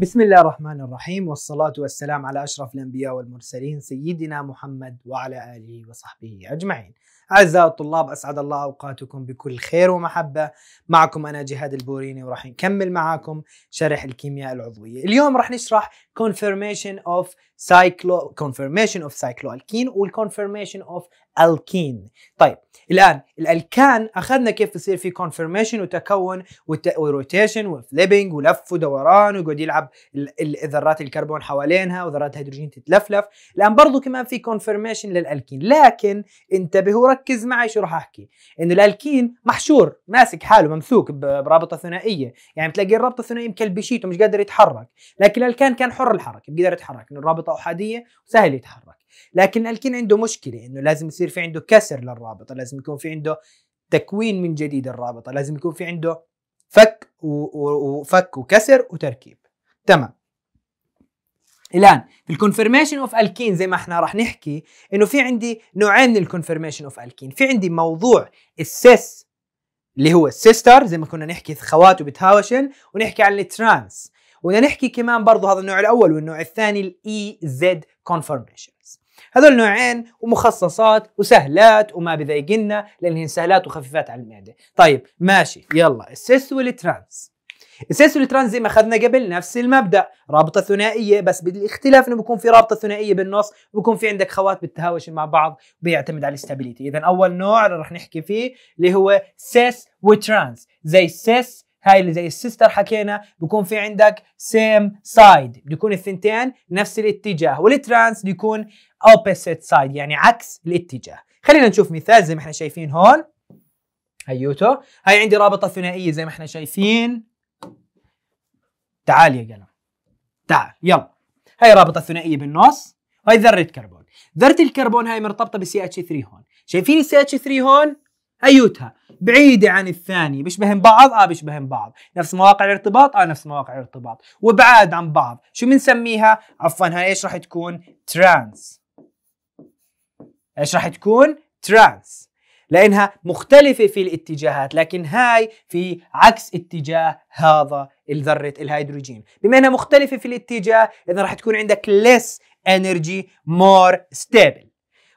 بسم الله الرحمن الرحيم والصلاة والسلام على أشرف الأنبياء والمرسلين سيدنا محمد وعلى آله وصحبه أجمعين أعزائي الطلاب أسعد الله أوقاتكم بكل خير ومحبة معكم أنا جهاد البوريني وراح نكمل معاكم شرح الكيمياء العضوية اليوم راح نشرح confirmation of cyclo confirmation of cycloalkene والconfirmation of الكين طيب الان الالكان اخذنا كيف يصير في كونفرميشن وتكون وروتيشن وفليبنج ولف ودوران ويقعد يلعب ذرات الكربون حوالينها وذرات الهيدروجين تتلفلف الان برضو كمان في كونفرميشن للالكين لكن انتبه وركز معي شو راح احكي انه الالكين محشور ماسك حاله ممسوك برابطه ثنائيه يعني بتلاقي الرابطه الثنائيه مكلبشيته مش قادر يتحرك لكن الالكان كان حر الحركه بيقدر يتحرك انه الرابطه احاديه وسهل يتحرك لكن الكين عنده مشكله انه لازم يصير في عنده كسر للرابطه لازم يكون في عنده تكوين من جديد الرابطه لازم يكون في عنده فك وفك وكسر وتركيب تمام الان في الكونفرميشن اوف الكين زي ما احنا راح نحكي انه في عندي نوعين من الكونفرميشن اوف الكين في عندي موضوع السيس اللي هو السيستر زي ما كنا نحكي خوات وبتهاوشن ونحكي عن الترانس ونحكي كمان برضه هذا النوع الاول والنوع الثاني الاي زد كونفرميشنز هذول نوعين ومخصصات وسهلات وما لان لانهن سهلات وخفيفات على المعده طيب ماشي يلا السيس والترانس السيس والترانس زي ما اخذنا قبل نفس المبدا رابطه ثنائيه بس بالاختلاف انه بيكون في رابطه ثنائيه بالنص وبيكون في عندك خوات بتتهاوش مع بعض بيعتمد على الاستابيليتي اذا اول نوع اللي رح نحكي فيه اللي هو سيس وترانس زي السيس هاي اللي زي السيستر حكينا بيكون في عندك سيم سايد بيكون الثنتين نفس الاتجاه والترانس بيكون اوبسيت سايد يعني عكس الاتجاه خلينا نشوف مثال زي ما احنا شايفين هون هيوتو هاي عندي رابطه ثنائيه زي ما احنا شايفين تعال يا قلم تعال يلا هاي رابطه ثنائيه بالنص وهي ذره كربون ذره الكربون هاي مرتبطه بالسي اتش 3 هون شايفين السي اتش 3 هون ايوتها بعيدة عن الثانية بيشبهن بعض اه بيشبهن بعض نفس مواقع الارتباط اه نفس مواقع الارتباط وبعاد عن بعض شو بنسميها عفوا هاي ايش راح تكون ترانس ايش راح تكون ترانس لانها مختلفة في الاتجاهات لكن هاي في عكس اتجاه هذا الذرة الهيدروجين بما انها مختلفة في الاتجاه اذا راح تكون عندك less energy more stable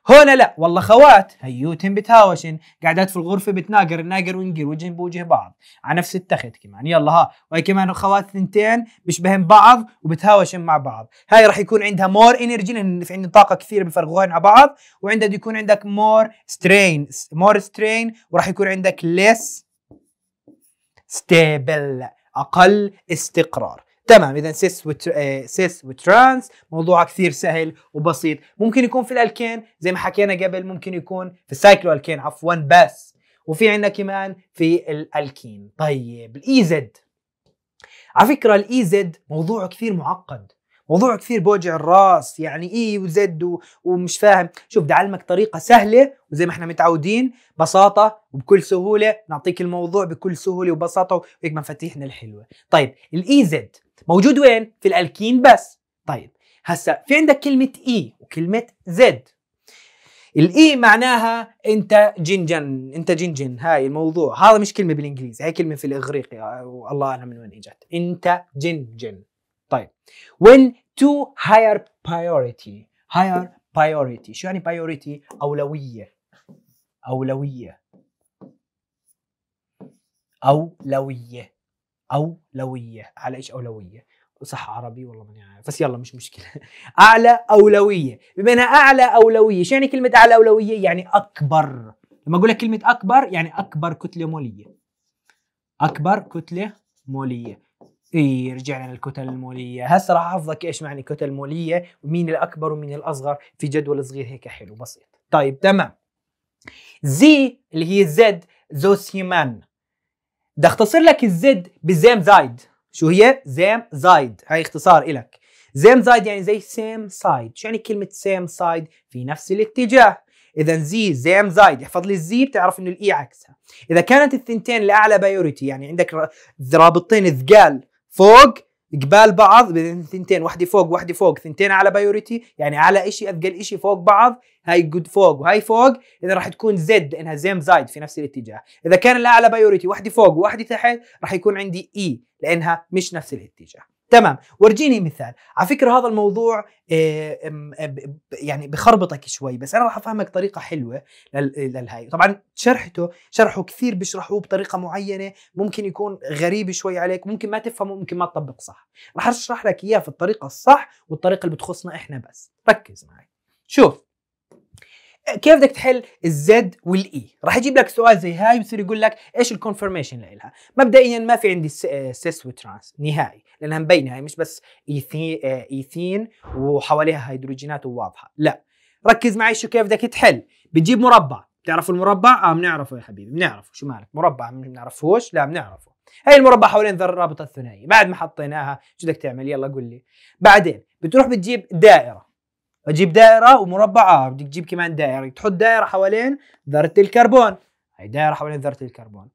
هنا لا والله خوات هيوتن بتهاوشن قاعدات في الغرفه بتناقر الناقر ونقر وجه بوجه بعض على نفس التخت كمان يلا ها وهي كمان خوات ثنتين بيشبهن بعض وبتهاوشن مع بعض هاي راح يكون عندها مور انرجي لان في عندهم طاقه كثيره بفرغوهن على بعض وعندها يكون عندك مور سترين مور سترين وراح يكون عندك ليس ستيبل اقل استقرار تمام اذا سيس وتر... آه، سيس وترانس موضوع كثير سهل وبسيط ممكن يكون في الالكين زي ما حكينا قبل ممكن يكون في السايكلو الكين عفوا بس وفي عندنا كمان في الالكين طيب الاي زد e على فكره الاي زد e موضوع كثير معقد موضوع كثير بوجع الراس يعني اي وزد ومش فاهم شوف بدي اعلمك طريقه سهله وزي ما احنا متعودين بساطه وبكل سهوله نعطيك الموضوع بكل سهوله وبساطه وهيك مفاتيحنا الحلوه طيب الاي زد موجود وين في الالكين بس طيب هسا في عندك كلمه اي وكلمه زد الاي معناها انت جنجن انت جنجن هاي الموضوع هذا مش كلمه بالانجليزي هاي كلمه في الاغريقي آه، والله اعلم من وين اجت انت جنجن طيب when to higher priority higher priority شو يعني priority أولوية أولوية أولوية أولوية على إيش أولوية صح عربي والله ماني عارف بس يلا مش مشكلة أعلى أولوية بما أنها أعلى أولوية شو يعني كلمة أعلى أولوية يعني أكبر لما أقول لك كلمة أكبر يعني أكبر كتلة مولية أكبر كتلة مولية اي رجعنا للكتل الموليه هسه راح احفظك ايش معنى كتل موليه ومين الاكبر ومين الاصغر في جدول صغير هيك حلو بسيط طيب تمام زي اللي هي زد زوسيمان بدي اختصر لك الزد بزيم زايد شو هي زيم زايد هاي اختصار الك زيم زايد يعني زي سيم سايد شو يعني كلمه سيم سايد في نفس الاتجاه اذا زي زيم زايد احفظ لي الزي بتعرف انه الاي e عكسها اذا كانت الثنتين الاعلى بايوريتي يعني عندك رابطتين ثقال فوق قبال بعض ثنتين واحده فوق واحده فوق ثنتين على بايوريتي يعني على اشي اثقل اشي فوق بعض هاي جود فوق وهاي فوق اذا راح تكون زد لانها زيم زايد في نفس الاتجاه اذا كان الاعلى بايوريتي واحده فوق وواحده تحت راح يكون عندي اي e لانها مش نفس الاتجاه تمام ورجيني مثال على فكره هذا الموضوع آه، يعني بخربطك شوي بس انا راح افهمك طريقه حلوه للهاي طبعا شرحته شرحه كثير بيشرحوه بطريقه معينه ممكن يكون غريب شوي عليك ممكن ما تفهمه ممكن ما تطبق صح راح اشرح لك اياه في الطريقه الصح والطريقه اللي بتخصنا احنا بس ركز معي شوف كيف بدك تحل الزد والاي e؟ راح يجيب لك سؤال زي هاي بصير يقول لك ايش الكونفرميشن لها مبدئيا ما في عندي سيس آه، وترانس نهائي لانها مبينه هاي مش بس ايثين e ايثين آه، e وحواليها هيدروجينات وواضحه لا ركز معي شو كيف بدك تحل بتجيب مربع بتعرفوا المربع اه بنعرفه يا حبيبي بنعرفه شو مالك مربع ما بنعرفوش لا بنعرفه هاي المربع حوالين ذر الرابطه الثنائيه بعد ما حطيناها شو بدك تعمل يلا قول لي بعدين بتروح بتجيب دائره بجيب دائره ومربع ار بدك تجيب كمان دائره تحط دائره حوالين ذره الكربون هي دائره حوالين ذره الكربون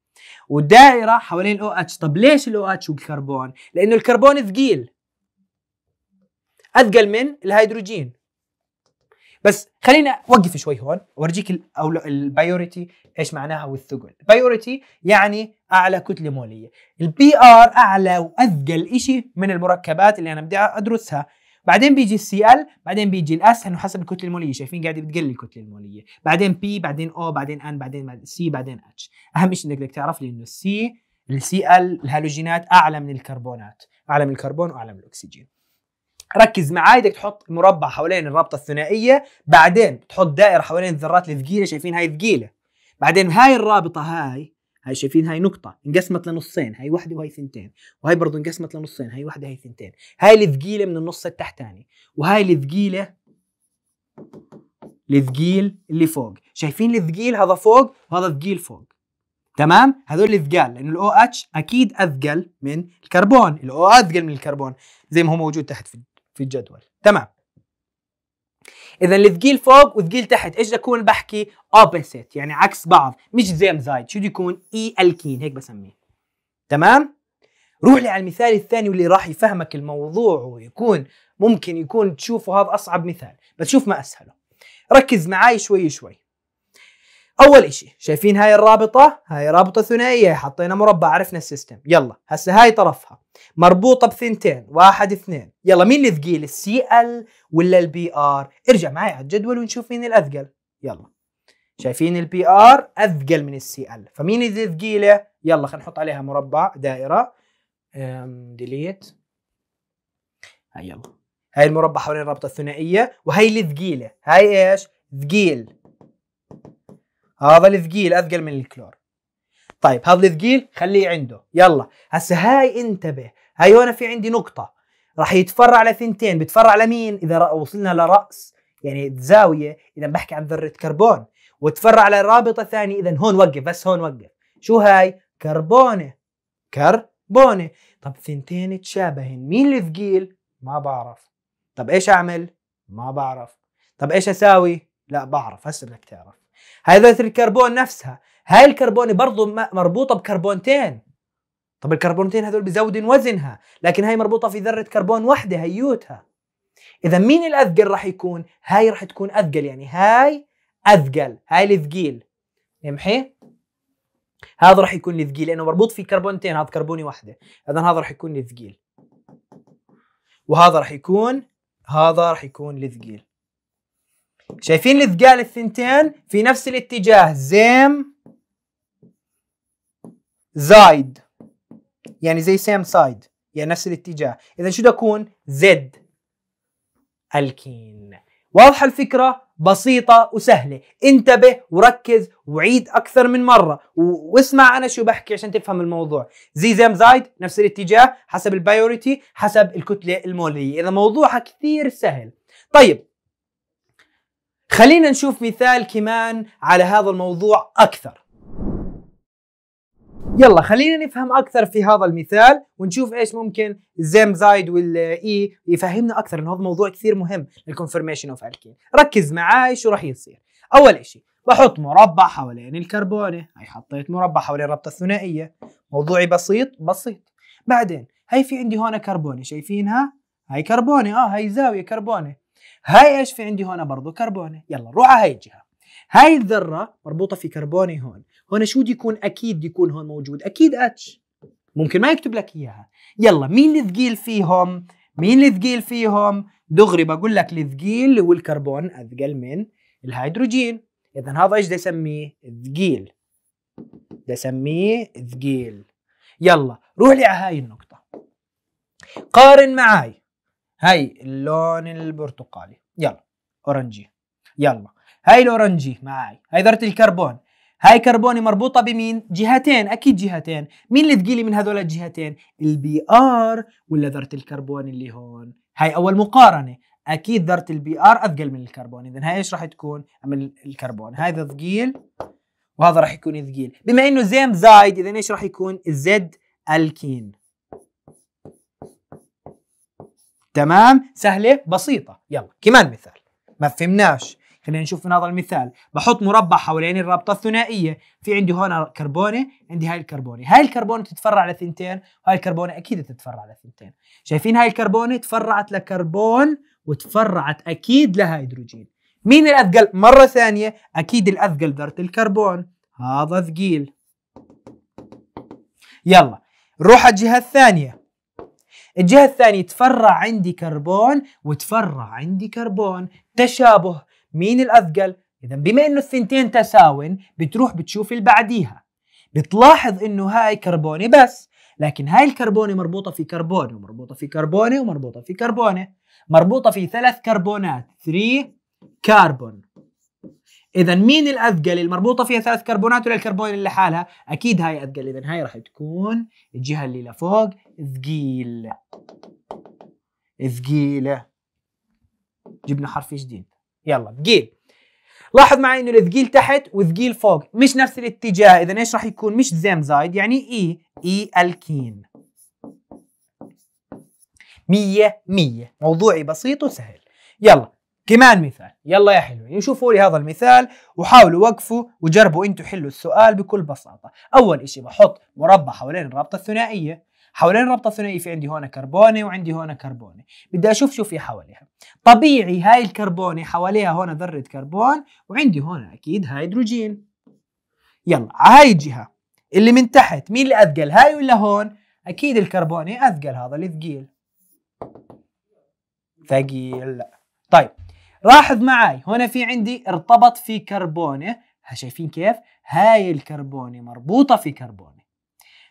ودائرة حوالين الاو اتش طب ليش الاو اتش والكربون لانه الكربون ثقيل اثقل من الهيدروجين بس خلينا اوقف شوي هون اورجيك البايوريتي ايش معناها والثقل البايوريتي يعني اعلى كتله موليه البي ار اعلى واثقل شيء من المركبات اللي انا بدي ادرسها بعدين بيجي السي ال بعدين بيجي الاس لانه حسب الكتله الموليه شايفين قاعده بتقل الكتله الموليه بعدين بي بعدين او بعدين ان بعدين سي بعدين اتش اهم شيء انك بدك تعرف لي انه السي السي ال الهالوجينات اعلى من الكربونات اعلى من الكربون واعلى من الاكسجين ركز معاي بدك تحط مربع حوالين الرابطه الثنائيه بعدين تحط دائره حوالين الذرات الثقيله شايفين هاي ثقيله بعدين هاي الرابطه هاي هاي شايفين هاي نقطه انقسمت لنصين هاي واحده وهي ثنتين وهاي برضه انقسمت لنصين هاي واحده هاي ثنتين هاي الثقيله من النص التحتاني وهاي الثقيله الثقيل اللي فوق شايفين الثقيل هذا فوق وهذا ثقيل فوق تمام هذول الثقال لانه الاو اتش اكيد اثقل من الكربون الاو اثقل من الكربون زي ما هو موجود تحت في الجدول تمام اذا الثقيل فوق والثقيل تحت ايش اكون بحكي اوبسيت يعني عكس بعض مش زي زايد شو بده يكون اي e الكين هيك بسميه تمام روح لي على المثال الثاني واللي راح يفهمك الموضوع ويكون ممكن يكون تشوفه هذا اصعب مثال بس شوف ما اسهله ركز معي شوي شوي اول اشي شايفين هاي الرابطه هاي رابطه ثنائيه حطينا مربع عرفنا السيستم يلا هسه هاي طرفها مربوطه بثنتين واحد اثنين يلا مين اللي ثقيل السي ال ولا البي ار ارجع معي على الجدول ونشوف مين الاثقل يلا شايفين البي ار اثقل من السي ال فمين اللي ثقيله يلا خلينا نحط عليها مربع دائره ديليت هاي يلا هاي المربع حوالين الرابطه الثنائيه وهي اللي ثقيله هاي ايش ثقيل هذا الثقيل اثقل من الكلور طيب هذا الثقيل خليه عنده يلا هسه هاي انتبه هاي هون في عندي نقطه راح يتفرع لثنتين بتفرع لمين اذا وصلنا لراس يعني زاويه اذا بحكي عن ذره كربون وتفرع على رابطه ثانيه اذا هون وقف بس هون وقف شو هاي كربونه كربونه طب ثنتين تشابهن مين الثقيل ما بعرف طب ايش اعمل ما بعرف طب ايش اساوي لا بعرف هسه بدك تعرف ذرة الكربون نفسها هاي الكربون برضو مربوطة بكربونتين طب الكربونتين هذول بزودن وزنها لكن هاي مربوطة في ذرة كربون وحدة هيوتها إذا مين الأثقل راح يكون؟ هاي راح تكون أثقل يعني هاي أثقل هاي الثقيل نمحي هذا راح يكون الثقيل لأنه مربوط في كربونتين هذا كربوني وحدة إذا هذا راح يكون الثقيل وهذا راح يكون هذا راح يكون الثقيل شايفين الاثقال الثنتين في نفس الاتجاه زيم زايد يعني زي سيم سايد يعني نفس الاتجاه اذا شو بده يكون زد الكين واضحه الفكره بسيطة وسهلة انتبه وركز وعيد أكثر من مرة و... واسمع أنا شو بحكي عشان تفهم الموضوع زي زيم زايد نفس الاتجاه حسب البايوريتي حسب الكتلة المولية إذا موضوعها كثير سهل طيب خلينا نشوف مثال كمان على هذا الموضوع أكثر يلا خلينا نفهم أكثر في هذا المثال ونشوف إيش ممكن زيم زايد والإي يفهمنا أكثر إنه هذا موضوع كثير مهم الكونفرميشن أوف ألكين ركز معاي شو راح يصير أول إشي بحط مربع حوالين الكربونة هاي حطيت مربع حوالين الرابطة الثنائية موضوعي بسيط بسيط بعدين هاي في عندي هون كربونة شايفينها هاي كربونة اه هاي زاوية كربونة هاي ايش في عندي هون برضه كربونه يلا روح على هاي الجهه هاي الذره مربوطه في كربوني هون هون شو بده يكون اكيد يكون هون موجود اكيد اتش ممكن ما يكتب لك اياها يلا مين الثقيل فيهم مين الثقيل فيهم دغري بقول لك الثقيل هو الكربون اثقل من الهيدروجين اذا هذا ايش بدي اسميه ثقيل بدي اسميه ثقيل يلا روح لي على هاي النقطه قارن معي هاي اللون البرتقالي يلا اورنجي يلا هاي الاورنجي معاي هاي ذره الكربون هاي كربوني مربوطه بمين جهتين اكيد جهتين مين اللي ثقيله من هذول الجهتين البي ار ولا ذره الكربون اللي هون هاي اول مقارنه اكيد ذره البي ار اثقل من الكربون اذا هاي ايش راح تكون من الكربون هذا ثقيل وهذا راح يكون ثقيل بما انه زيم زايد اذا ايش راح يكون الزد الكين تمام سهله بسيطه يلا كمان مثال ما فهمناش خلينا نشوف من هذا المثال بحط مربع حوالين الرابطه الثنائيه في عندي هون كربونه عندي هاي الكربونه هاي الكربونه تتفرع لثنتين وهاي الكربونه اكيد تتفرع لثنتين شايفين هاي الكربونه تفرعت لكربون وتفرعت اكيد لهيدروجين مين الاثقل مره ثانيه اكيد الاثقل ذره الكربون هذا ثقيل يلا روح على الجهه الثانيه الجهة الثانية تفرع عندي كربون وتفرع عندي كربون تشابه مين الأثقل؟ إذا بما إنه الثنتين تساوين بتروح بتشوف اللي بعديها بتلاحظ إنه هاي كربونة بس لكن هاي الكربونة مربوطة في كربون ومربوطة في كربونة ومربوطة في كربونة مربوطة في ثلاث كربونات 3 كربون اذا مين الاثقل المربوطه فيها ثلاث كربونات ولا الكربون اللي حالها اكيد هاي اثقل اذا هاي راح تكون الجهه اللي لفوق ثقيل ثقيله جبنا حرف جديد يلا ثقيل لاحظ معي انه الثقيل تحت وثقيل فوق مش نفس الاتجاه اذا ايش راح يكون مش زيم زايد يعني اي اي الكين مية مية موضوعي بسيط وسهل يلا كمان مثال يلا يا حلوين شوفوا لي هذا المثال وحاولوا وقفوا وجربوا انتم حلوا السؤال بكل بساطة أول إشي بحط مربع حوالين الرابطة الثنائية حوالين الرابطة الثنائية في عندي هون كربونة وعندي هون كربونة بدي أشوف شو في حواليها طبيعي هاي الكربونة حواليها هون ذرة كربون وعندي هون أكيد هيدروجين يلا هاي الجهة اللي من تحت مين اللي أثقل هاي ولا هون أكيد الكربونة أثقل هذا اللي ثقيل ثقيل طيب لاحظ معاي هنا في عندي ارتبط في كربونه شايفين كيف هاي الكربونه مربوطه في كربونه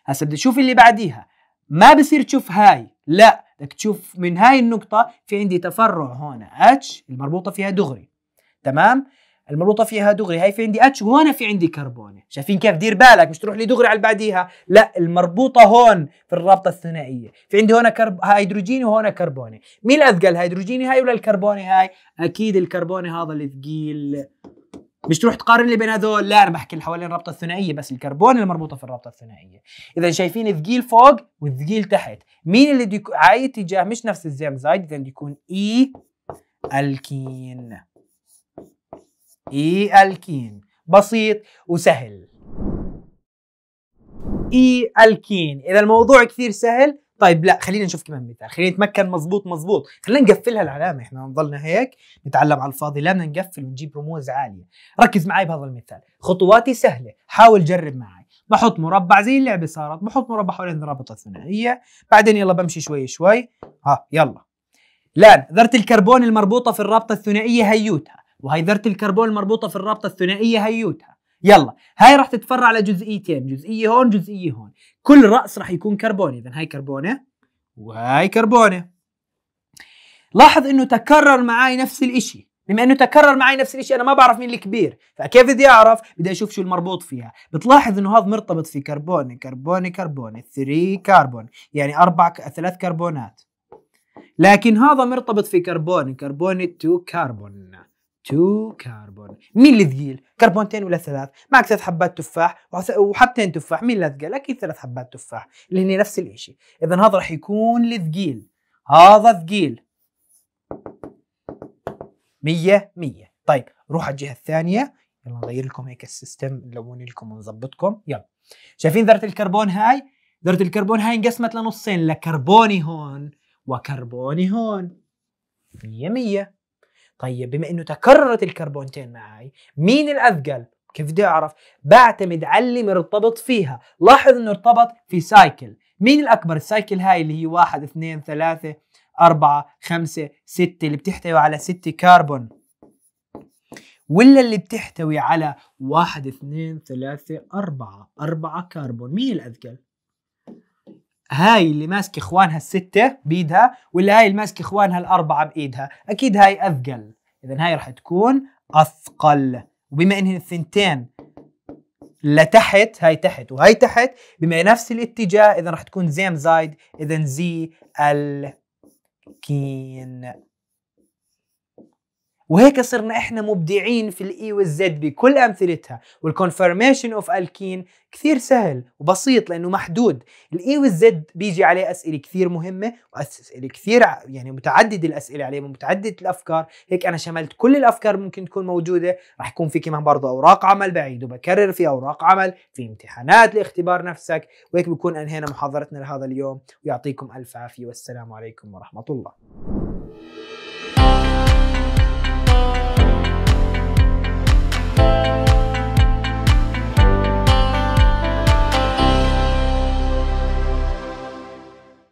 هسه بدي تشوف اللي بعديها ما بصير تشوف هاي لا بدك تشوف من هاي النقطه في عندي تفرع هون اتش المربوطه فيها دغري تمام المربوطه فيها دغري هاي في عندي اتش وهون في عندي كربونه شايفين كيف دير بالك مش تروح لي دغري على اللي بعديها لا المربوطه هون في الرابطه الثنائيه في عندي هون كرب هيدروجيني وهون كربوني مين الاثقل هيدروجيني هاي ولا الكربوني هاي اكيد الكربوني هذا الثقيل مش تروح تقارن لي بين هذول لا انا بحكي اللي حوالين الرابطه الثنائيه بس الكربون المربوطه في الرابطه الثنائيه اذا شايفين الثقيل فوق والثقيل تحت مين اللي بده على اتجاه مش نفس الزمزايد اذا بده يكون اي e الكين اي الكين بسيط وسهل اي الكين اذا الموضوع كثير سهل طيب لا خلينا نشوف كمان مثال خلينا نتمكن مزبوط مزبوط خلينا نقفلها العلامه احنا نضلنا هيك نتعلم على الفاضي لا بدنا نقفل ونجيب رموز عاليه ركز معي بهذا المثال خطواتي سهله حاول جرب معي بحط مربع زي اللعبه صارت بحط مربع حوالين الرابطه الثنائيه بعدين يلا بمشي شوي شوي ها يلا لان ذره الكربون المربوطه في الرابطه الثنائيه هيوتها ذره الكربون المربوطة في الرابطة الثنائية هيوتها يلا هاي راح تتفرع على جزئيتين جزئية هون جزئية هون كل رأس راح يكون كربوني إذا هاي كربونة وهاي كربونة لاحظ انه تكرر معي نفس الاشي بما انه تكرر معي نفس الشيء انا ما بعرف مين الكبير فكيف بدي اعرف بدي اشوف شو المربوط فيها بتلاحظ انه هذا مرتبط في كربون كربون كربون 3 كربون يعني اربع ثلاث كربونات لكن هذا مرتبط في كربون كربون 2 كربون 2 كربون مين اللي ثقيل كربونتين ولا ثلاث معك ثلاث حبات تفاح وحبتين تفاح مين اللي ثقيل اكيد ثلاث حبات تفاح اللي هن نفس الشيء اذا هذا راح يكون الثقيل هذا ثقيل 100 100 طيب روح على الجهه الثانيه يلا نغير لكم هيك السيستم نلون لكم ونظبطكم يلا شايفين ذره الكربون هاي ذره الكربون هاي انقسمت لنصين لكربوني هون وكربوني هون 100 100 طيب بما انه تكررت الكربونتين معي مين الاثقل كيف بدي اعرف بعتمد على اللي مرتبط فيها لاحظ انه ارتبط في سايكل مين الاكبر السايكل هاي اللي هي واحد اثنين ثلاثة أربعة خمسة ستة اللي بتحتوي على ستة كربون ولا اللي بتحتوي على واحد اثنين ثلاثة أربعة أربعة كربون مين الأثقل؟ هاي اللي ماسكه اخوانها السته بايدها ولا هاي اللي ماسكه اخوانها الاربعه بايدها اكيد هاي اثقل اذا هاي راح تكون اثقل وبما انهن الثنتين لتحت هاي تحت وهاي تحت بما نفس الاتجاه اذا راح تكون زيم زايد اذا زي الكين وهيك صرنا احنا مبدعين في الاي والزد بكل امثلتها والكونفرميشن اوف الكين كثير سهل وبسيط لانه محدود الاي والزد بيجي عليه اسئله كثير مهمه واسئله كثير يعني متعدد الاسئله عليه ومتعدد الافكار هيك انا شملت كل الافكار ممكن تكون موجوده راح يكون في كمان برضه اوراق عمل بعيد وبكرر في اوراق عمل في امتحانات لاختبار نفسك وهيك بكون انهينا محاضرتنا لهذا اليوم ويعطيكم الف عافيه والسلام عليكم ورحمه الله you